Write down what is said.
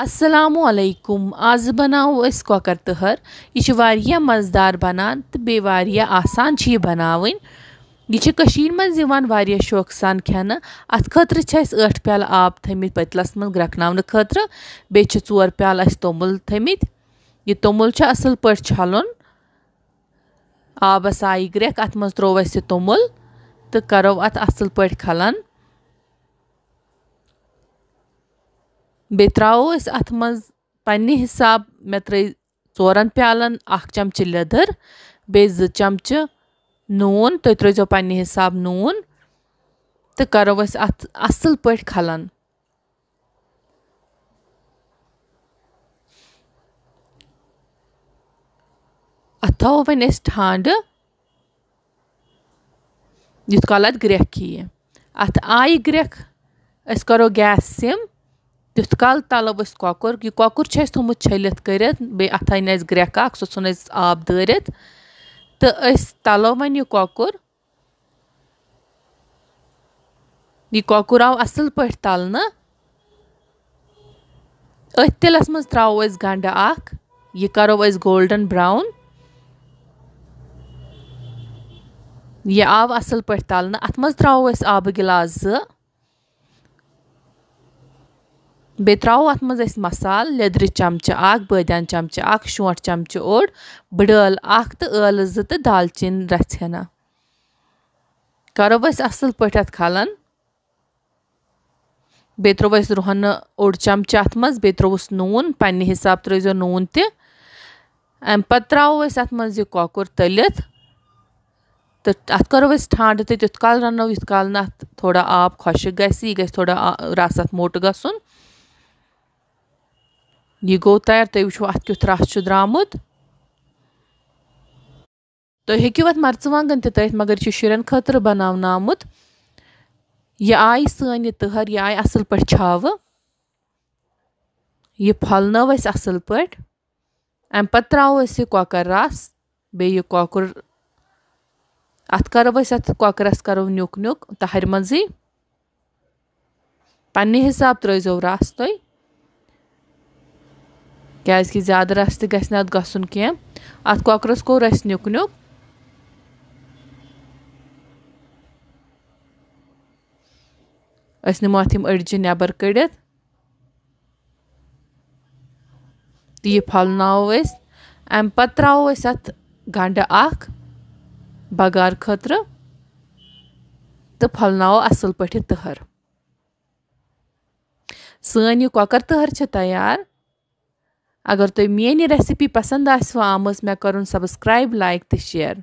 असलकुम आज बनो कौकर तहर यह मज़दार बनान तो बे आसान यह बनावन यह मज शौक सान खेन अत खतर प्याल आब थम पतलस मं ग्रकन खतर चोर प्याल अस तोमुल थम यह तोमुल असल पे छलन आबस आई ग्रेक अ त्रो अस तोमुल तो करो अत असल पे खलन بیٚیہِ ترٛاوو أسۍ اَتھ منٛز پنٛنہِ حِساب مےٚ ترٛٲے ژورَن پیٛالَن اَکھ چَمچہٕ لیٚدٕر بیٚیہِ زٕ چَمچہٕ نوٗن تُہۍ ترٛٲیزیو پنٛنہِ حِساب نوٗن تہٕ کَرو أسۍ اَتھ اَصٕل پٲٹھۍ کھَلَن اَتھ تھاوو وۄنۍ أسۍ ٹھانٛڈٕ یُتھ کال اَتھ گرٛٮ۪کھ یِیہِ اَتھ آیہِ گرٛٮ۪کھ أسۍ کَرو گیس سِم تیُتھ کال تَلو أسۍ کۄکُر یہِ کۄکُر چھُ اَسہِ تھوٚمُت چھٔلِتھ کٔرِتھ بیٚیہِ اَتھ اَنہِ اَسہِ گرٛٮ۪کھ اَکھ سُہ ژھُن اَسہِ آب دٲرِتھ تہٕ أسۍ تَلو وۄنۍ یہِ کۄکُر یہِ کۄکُر آو اَصٕل پٲٹھۍ تَلنہٕ أتھۍ تِلَس منٛز ترٛاوو أسۍ گَنٛڈٕ اَکھ یہِ کَرو أسۍ گولڈَن برٛاوُن یہِ آو اَصٕل پٲٹھۍ تَلنہٕ اَتھ منٛز ترٛاوو أسۍ آبہٕ گِلاس زٕ بیٚیہِ ترٛاوو اَتھ منٛز أسۍ مَصالہٕ لیٚدرِ چَمچہٕ اَکھ بٲدیان چَمچہٕ اَکھ شونٛٹھ چَمچہٕ اوٚڑ بٕڈٲل اَکھ تہٕ ٲلہٕ زٕ تہٕ دالچیٖن رَژھِ ہنا کَرو أسۍ اَصٕل پٲٹھۍ اَتھ کھَلَن بیٚیہِ ترٛوو اَسہِ رُہَنہٕ اوٚڑ چَمچہٕ اَتھ منٛز بیٚیہِ ترٛووُس نوٗن پنٛنہِ حِساب ترٛٲیزیو نوٗن تہِ اَمہِ پَتہٕ ترٛاوو أسۍ اَتھ منٛز یہِ کۄکُر تٔلِتھ تہٕ اَتھ کَرو أسۍ ٹھانٛڈٕ تہِ تیُتھ کال رَنو یُتھ کال نہٕ اَتھ تھوڑا آب خۄشِک گژھِ یہِ گژھِ تھوڑا رَس اَتھ موٚٹ گژھُن یہِ گوٚو تیار تُہۍ وٕچھو اَتھ کیُتھ رَس چھُ درٛامُت تُہۍ ہیٚکِو اَتھ مرژٕوانٛگَن تہِ ترٛٲیِتھ مگر یہِ چھُ شُرٮ۪ن خٲطرٕ بَناونہٕ آمُت یہِ آیہِ سٲنۍ یہِ تٕہَر یہِ آیہِ اَصٕل پٲٹھۍ چھاوٕ یہِ پھۄلنٲو اَسہِ اَصٕل پٲٹھۍ اَمہِ پَتہٕ ترٛاوو أسۍ یہِ کۄکَر رَس بیٚیہِ یہِ کۄکُر اَتھ کَرو أسۍ اَتھ کۄکرَس کَرو نیُک نیُک تہرِ منٛزٕے پنٛنہِ حِساب ترٛٲیزیو رَس تُہۍ کیٛازِکہِ زیادٕ رَس تہِ گژھِ نہٕ اَتھ گژھُن کینٛہہ اَتھ کۄکرَس کوٚر اَسہِ نیُک نیُک أسۍ نِمو اَتھ یِم أڑجہِ نٮ۪بر کٔڑِتھ تہٕ یہِ پھۄلناوو أسۍ اَمہِ پَتہٕ ترٛاوو أسۍ اَتھ گَنٛڈٕ اَکھ بَگار خٲطرٕ تہٕ پھۄلناوو اَصٕل پٲٹھۍ یہِ تٕہَر سٲنۍ یہِ کۄکَر تٕہَر چھِ تیار اگر تۄہہِ میٛانہِ ریسِپی پسنٛد آسوٕ آمٕژ مےٚ کَرُن سبسکرایب لایک تہٕ شِیر